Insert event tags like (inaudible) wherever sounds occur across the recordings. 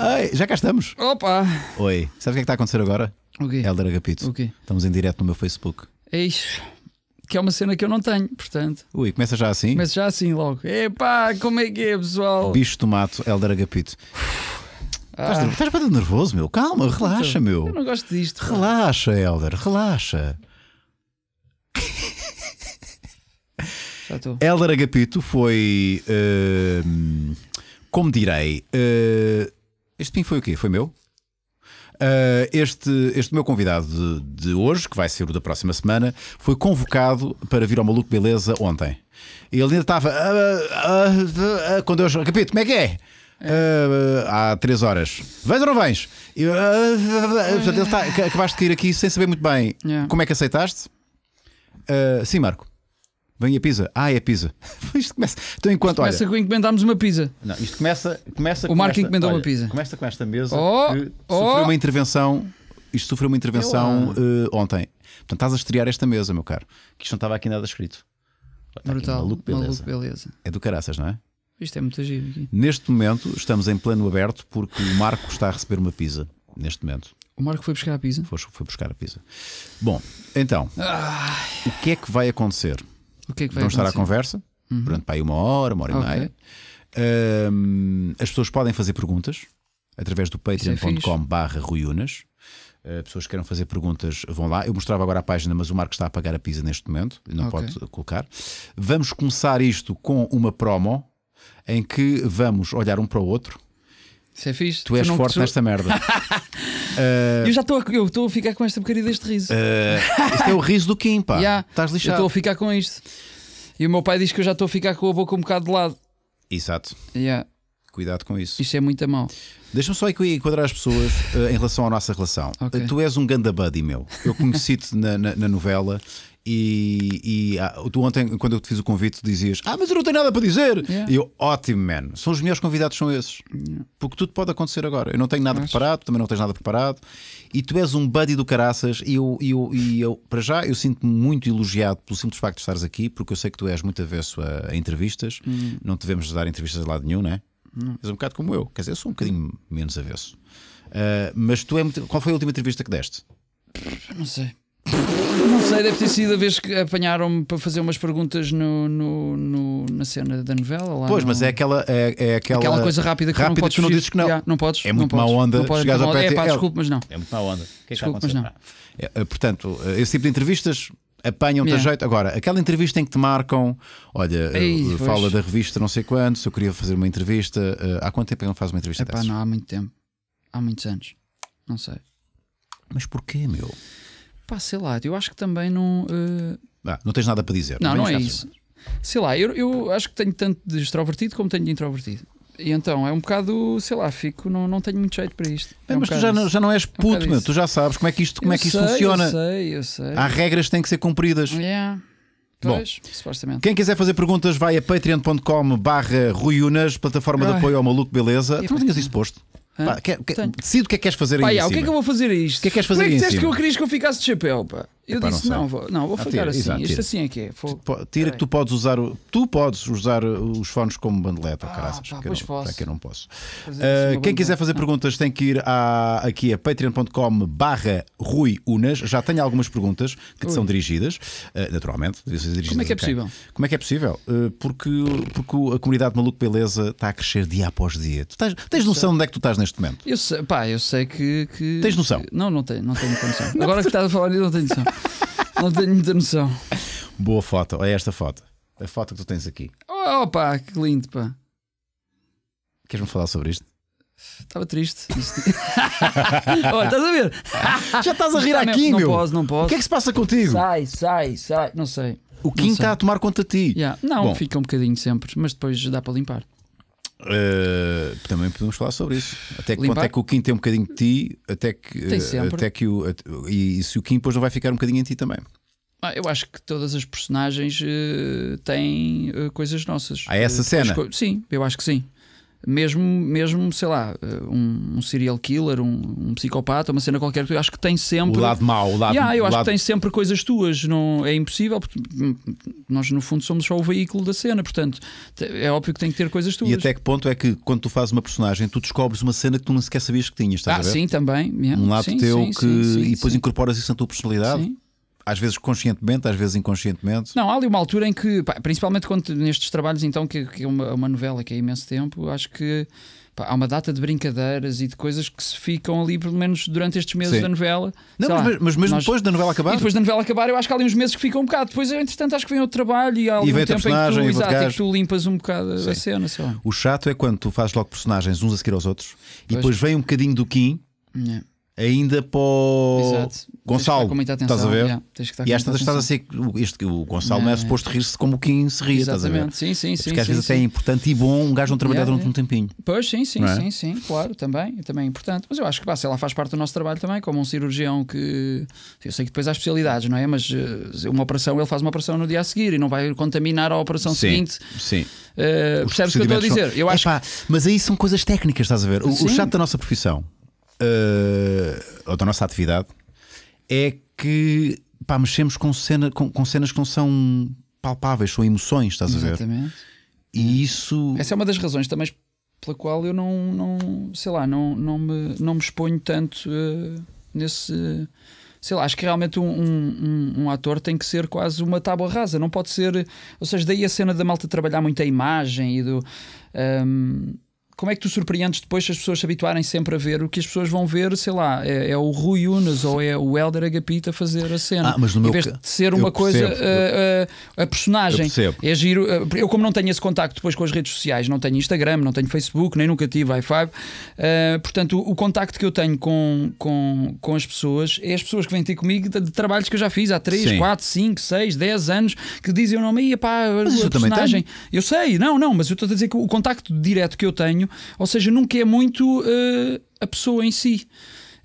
Ai, já cá estamos. Opa! Oi, sabes o que é que está a acontecer agora? O quê? Helder Agapito. O quê? Estamos em direto no meu Facebook. É isso. Que é uma cena que eu não tenho, portanto. Ui, começa já assim? Começa já assim logo. Epá, como é que é, pessoal? Bicho do mato Helder Agapito. Ah. Estás, estás bastante nervoso, meu. Calma, então, relaxa, meu. Eu não gosto disto. Relaxa, Helder, relaxa. Já estou. Helder Agapito foi. Uh, como direi. Uh, este pin foi o quê? Foi meu? Uh, este, este meu convidado de, de, hoje, que vai ser o da próxima semana, foi convocado para vir ao Maluco Beleza ontem. Ele ainda estava. Uh, uh, quando eu. Capito, como é que é? há três horas. Vens ou não vens? acabaste de cair aqui sem saber muito bem yeah. como é que aceitaste. sim, Marco. Vem a pizza. Ah, é a pizza. (laughs) isto começa. Então, enquanto. Isto começa olha, com encomendarmos uma pizza. Não, isto começa. começa o Marco encomendou uma pizza. Começa com esta mesa. Oh, que oh. Sofreu uma intervenção. Isto sofreu uma intervenção uh, ontem. Portanto, estás a estrear esta mesa, meu caro. Que isto não estava aqui nada escrito. Tá Brutal. Maluco beleza. maluco, beleza. É do caraças, não é? Isto é muito giro aqui. Neste momento, estamos em plano aberto porque o Marco está a receber uma pizza. Neste momento. O Marco foi buscar a pizza? Foi, foi buscar a pizza. Bom, então. Ai. O que é que vai acontecer? O que é que vai Vão estar à conversa uhum. durante para aí uma hora, uma hora okay. e meia. Um, as pessoas podem fazer perguntas através do é patreon.com/barra ruiunas. Uh, ah, pessoas que queiram fazer perguntas vão lá. Eu mostrava agora a página, mas o Marco está a pagar a pizza neste momento, não okay. pode colocar. Vamos começar isto com uma promo em que vamos olhar um para o outro isso é fixe. Tu, tu és não, forte tu... nesta merda. uh... (laughs) Eu já estou a ficar com esta bocadinha deste riso. Uh... Isto é o riso do Kim, pá. Yeah. Estás lixado. Eu estou a ficar com isto. E o meu pai diz que eu já estou a ficar com a boca um bocado de lado. Exato. Yeah cuidado com isso. Isso é muito a mal. Deixa-me só enquadrar as pessoas uh, em relação à nossa relação. Okay. Eh, tu és um ganda buddy meu. Eu conheci-te na, na, na, novela. E, e ah, tu ontem, quando eu te fiz o convite, dizias: Ah, mas eu não tenho nada para dizer. Yeah. E eu, ótimo, man. São os melhores convidados, são esses. Yeah. Porque tudo pode acontecer agora. Eu não tenho nada preparado, também não tens nada preparado. E tu és um buddy do caraças. E eu, e eu, e eu para já, eu sinto-me muito elogiado pelo simples facto de estares aqui, porque eu sei que tu és muito avesso a, a entrevistas. Mm. Não te devemos dar entrevistas de lado nenhum, não é? Hum. És um bocado como eu, quer dizer, eu sou um bocadinho menos avesso. Uh, mas tu é muito... Qual foi a última entrevista que deste? Não sei. Não sei, deve ter sido a vez que apanharam-me para fazer umas perguntas no, no, no na cena da novela. pois, no... mas é aquela, é, é, aquela, aquela coisa rápida que, rápida não, podes que não dizes que não. Yeah, não podes. É muito má onda. Não podes, chegares é, pá, é desculpa mas não. É muito má onda. O que é que desculpe, mas não. É, é, portanto, esse tipo de entrevistas apanham-te yeah. a jeito. Agora, aquela entrevista em que te marcam, olha, Ei, eh, fala da revista não sei quando se eu queria fazer uma entrevista, eh, há quanto tempo ele é não faz uma entrevista Epá, Não, há muito tempo. Há muitos anos. Não sei. Mas porquê, meu? Pá, sei lá, eu acho que também não. Uh... Ah, não tens nada para dizer. Não, não, não é isso. Sei lá, eu, eu acho que tenho tanto de extrovertido como tenho de introvertido. E então, é um bocado, sei lá, fico, não, não tenho muito jeito para isto. Bem, é mas tu já não, já não és puto, é um meu, tu já sabes como é que isto, como eu é que isto sei, funciona. Eu sei, eu sei. Há regras que têm que ser cumpridas. Yeah. Pois, Bom, supostamente. Quem quiser fazer perguntas, vai a patreon.com barra ruiunas, plataforma Ai. de ah. apoio ao maluco beleza. E tu não tinhas isso posto? Decido o que é que queres fazer pá, aí. Pá, o que é que eu vou fazer a isto? O que é que queres fazer Como é que disseste que eu querias que eu ficasse de chapéu, pá? Eu disse, não, vou, não, vou ah, assim. Exato, Isto assim é que é. Vou... Tipo, tira que tu podes usar tu podes usar uh, os fones como bandeleta, ah, caraças. que, não, posso. que eu não posso. Uh, quem quiser fazer perguntas tem que ir a, aqui a patreon.com barra Rui Unas. Já tenho algumas perguntas que te são dirigidas, uh, naturalmente. Dirigidas Como é que é possível? Como é que é possível? Uh, porque, porque a comunidade Maluco Beleza está a crescer dia após dia. Tu tens, tens noção de onde é que tu estás neste momento? Eu sei, pá, eu sei que. que... Tens noção? Não, não tenho, não tenho noção. Agora que estás a falar, eu não tenho noção. (laughs) Não tenho muita noção. Boa foto, é esta foto. A foto que tu tens aqui. Oh, pá, que lindo, pá. Queres-me falar sobre isto? Estava triste. (laughs) (laughs) Olha, estás a ver? Já estás a rir Está aqui, meu. Não posso, não posso. O que é que se passa contigo? Sai, sai, sai. Não sei. O Kim está a tomar conta de ti. Yeah. Não, Bom. fica um bocadinho sempre, mas depois dá para limpar. Uh, também podemos falar sobre isso. Até que, quanto é que o Kim tem um bocadinho de ti, até que, eh, até que o, e, e, se o Kim depois não vai ficar um bocadinho em ti também. Ah, eu acho que todas as personagens uh, têm uh, coisas nossas. Há essa cena? Sim, eu acho que sim mesmo, mesmo sei lá, eh, um, um serial killer, um, um, psicopata, uma cena qualquer, eu acho que tem sempre. O lado mau, o lado yeah, Eu o acho lado... que tem sempre coisas tuas, não, é impossível, porque nós no fundo somos só o veículo da cena, portanto é óbvio que tem que ter coisas tuas. E até que ponto é que quando tu fazes uma personagem, tu descobres uma cena que tu não sequer sabias que tinhas, estás ah, a ver? Sim, também. Yeah. Um lado sim, teu sim, que. Sim, e depois incorporas isso na tua personalidade. Sim às vezes conscientemente, às vezes inconscientemente. Não, há ali uma altura em que, pá, principalmente quando, nestes trabalhos, então, que, que é uma, uma, novela que é imenso tempo, acho que pá, há uma data de brincadeiras e de coisas que se ficam ali, pelo menos durante estes meses Sim. da novela. Não, mas, lá, mas, mesmo nós... depois da novela acabar? E depois da novela acabar, eu acho que há ali uns meses que ficam um bocado. Depois, entretanto, acho que vem outro trabalho e há algum e tempo personagem, em que, tu, exato, em que tu limpas um bocado Sim. a cena. Sei lá. O chato é quando tu fazes logo personagens uns a seguir aos outros pois. e depois vem um bocadinho do Kim. Yeah ainda para o Gonçalo. Tens atenção, estás a ver? Yeah, e esta estás a ser. Este, o Gonçalo não, é, é suposto rir-se como quem se ria, Exatamente. estás a ver? Sim, sim, sim. porque às sim, vezes sim. até é importante e bom um gajo não trabalhar yeah, durante um tempinho. Pois, sim, sim, é? sim, sim, claro, também, também é importante. Mas eu acho que, pá, ela faz parte do nosso trabalho também, como um cirurgião que. Eu sei que depois há especialidades, não é? Mas eh, uma operação, ele faz uma operação no dia a seguir e não vai contaminar a operação sim, seguinte. Sim. Uh, percebes o que eu estou a dizer? São... Eu acho Epá, Mas aí são coisas técnicas, estás a ver? O, o chato da nossa profissão uh, ou da nossa atividade é que pá, mexemos com, cena, com, com cenas que não são palpáveis, são emoções, estás Exatamente. a ver? Exatamente. E é. isso. Essa é uma das razões também pela qual eu não, não sei lá, não, não, me, não me exponho tanto uh, nesse. sei lá, acho que realmente um, um, um, ator tem que ser quase uma tábua rasa, não pode ser. Ou seja, daí a cena da malta trabalhar muito a imagem e do. Um, ehm, como é que tu surpreendes depois se as pessoas se habituarem sempre a ver o que as pessoas vão ver, sei lá, é, é o Rui Unas ou é o Helder Agapita fazer a cena. Ah, mas no em meu vez de ser uma coisa a, eh, eh, a personagem. É giro. Eh, eu, como não tenho esse contacto depois com as redes sociais, não tenho Instagram, não tenho Facebook, nem nunca tive i5 uh, portanto, o, o, contacto que eu tenho com, com, com as pessoas é as pessoas que vêm ter comigo de, de trabalhos que eu já fiz há 3, Sim. 4, 5, 6, 10 anos, que dizem o nome e pá, a, a personagem. Eu sei, não, não, mas eu estou a dizer que o contacto direto que eu tenho ou seja, nunca é muito uh, a pessoa em si.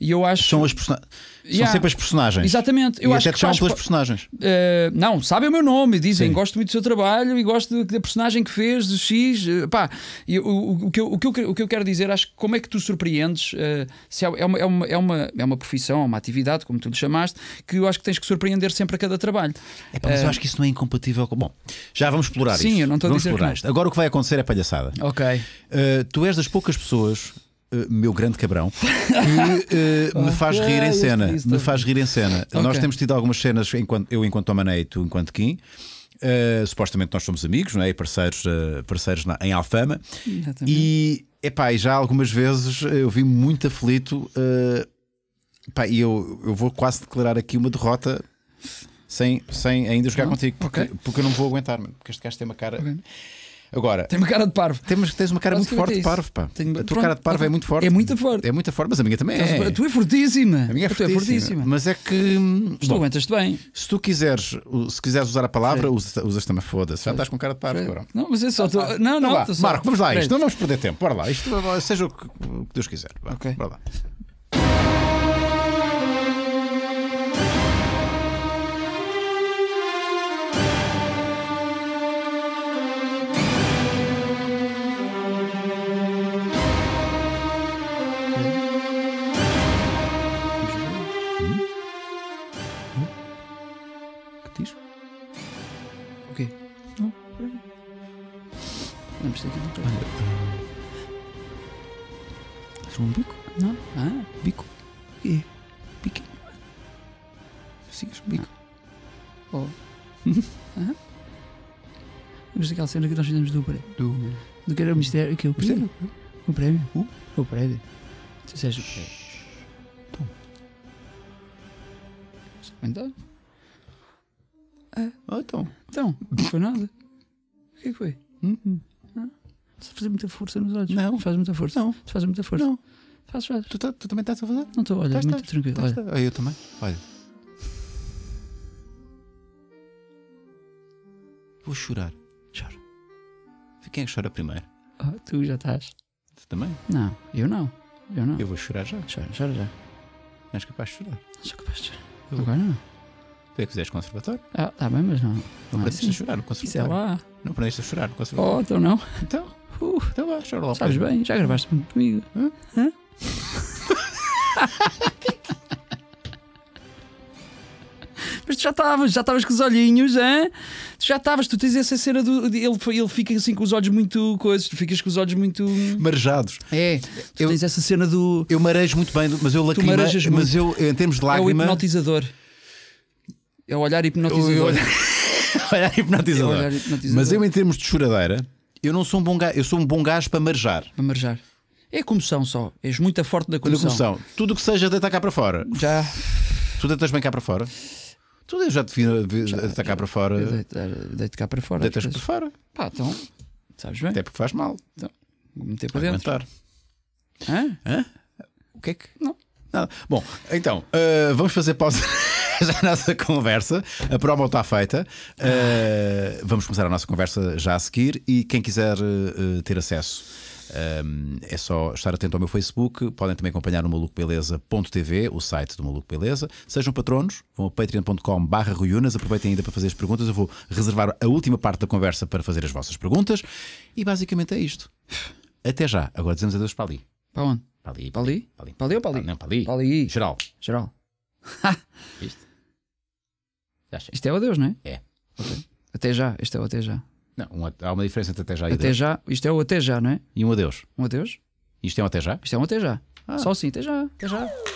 E eu acho. São as personagens Yeah. São sempre as personagens. Exatamente. Eu e acho até que chamam pelas personagens. Uh, não, sabem o meu nome, dizem Sim. gosto muito do seu trabalho e gosto da personagem que fez, do X. Uh, pá, e, o, o, o, que eu, o, que eu, quero dizer, acho que como é que tu surpreendes? Uh, se é, é, uma, é, uma, é, uma, é uma profissão, é uma atividade, como tu lhe chamaste, que eu acho que tens que surpreender sempre a cada trabalho. É, pá, mas eu acho que isso não é incompatível com. Bom, já vamos explorar isso. Sim, eu não estou a dizer. Agora o que vai acontecer é palhaçada. Ok. tu és das poucas pessoas eh, meu grande cabrão, (laughs) que uh, me faz rir em cena. Me faz rir em cena. Okay. Nós temos tido algumas cenas, enquanto, eu enquanto Tomanei, tu enquanto Kim. Uh, supostamente nós somos amigos não é? e parceiros, parceiros na, em Alfama. E é pai já algumas vezes eu vi muito aflito. Epá, e eu, eu vou quase declarar aqui uma derrota sem, sem ainda jogar contigo, porque, porque eu não vou aguentar, porque este gajo tem uma cara. Okay. Agora. Tem uma cara de parvo. Temos, tens uma cara muito forte é de parvo, pá. Tenho... A tua Pronto, cara de parvo é muito forte. É muito forte. É muito forte, mas a minha também é. A tua é fortíssima. A minha é, é fortíssima. É fortíssima. Mas é que. tu aguentas-te bem. Se tu quiseres, se quiseres usar a palavra, usa, usas também foda-se. Já estás com cara de parvo agora. Não, mas é só. Tô... Ah, não, não, não, Marco, vamos lá, isto. Não vamos perder tempo. Bora lá. Isto seja o que Deus quiser. Ok. Bora lá. gosta de motor. Olha. um bico? Não. Ah, bico. E? Biquinho. Sigas um bico. Ah. Oh. (laughs) ah. Mas aquela cena que nós fizemos do prémio. Do, do que era o mistério. Que é o prémio? O prémio? O, é o prémio. Tu disseste o prémio. Então. Então? Ah. então. Então, não foi nada. O que é foi? Uhum faz muita força nos olhos. Não. Faz muita força. Não. faz muita força. Não. faz Tu, tá, tu também estás a fazer? Não estou, olha, muito tranquilo. olha. Ah, eu também. Olha. Vou chorar. Chora. Quem é que chora primeiro? Oh, tu já estás. Tu também? Não, eu não. Eu não. Eu vou chorar já. Chora, chora já. Não és capaz de chorar? Não sou capaz de chorar. Eu Agora vou. não. Tu é que fizeste conservatório? Ah, tá bem, mas não. Não é aprendeste a assim. chorar no conservatório? Isso é lá. Não aprendeste a chorar no oh, conservatório? Oh, então não. Então? Tipo, uh, então chora lá. Sabes bem, já gravaste muito comigo. Hã? Hã? (laughs) Mas tu já estavas, já estavas com os olhinhos, hein? Tu já estavas, tu tens essa cena do. Ele, ele fica assim com os olhos muito coisas, tu ficas com os olhos muito. Marejados. É, tu eu, tens essa cena do. Eu marejo muito bem, mas eu lacrima, mas muito. eu, em termos de lágrima. É o hipnotizador. É o olhar hipnotizador. Eu, eu olhar... olhar hipnotizador. É olhar hipnotizador. Mas eu, em termos de choradeira, eu não sou um bom gajo, eu sou um bom gajo para marjar. Para marjar. É comoção só. És muito forte da comoção. Da comoção. Tudo o que seja deitar cá para fora. Já. Tu deitas bem cá para fora? Tu eu já te vi deitar cá para fora. Eu deito, eh, cá para fora. Deitas para fora. Pá, então. Sabes bem? Até porque faz mal. Então, vou meter para dentro. Aguentar. Hã? Hã? O que é que? Não. Nada. Bom, então, uh, vamos fazer pausa (laughs) já a nossa conversa. A promo está feita. Uh, vamos começar a nossa conversa já a seguir. E quem quiser uh, ter acesso. Um, é só estar atento ao meu Facebook. Podem também acompanhar o malucobeleza.tv, o site do Maluco Beleza. Sejam patronos, vão a patreon.com/barra Aproveitem ainda para fazer as perguntas. Eu vou reservar a última parte da conversa para fazer as vossas perguntas. E basicamente é isto. Até já. Agora dizemos adeus para ali. Para onde? Para ali. Para ali? Para ali, para ali ou para ali? Ah, não, para ali. Para ali. Geral. Geral. (laughs) Isto? (laughs) Isto é o adeus, não é? É. Okay. Até já. Isto é o até já. Não, um, há uma diferença entre até já e até adeus. já. Isto é o até já, não é? E um adeus. Um adeus. Isto é um até já? Isto é um até já. Ah. Só assim, até já. Até já.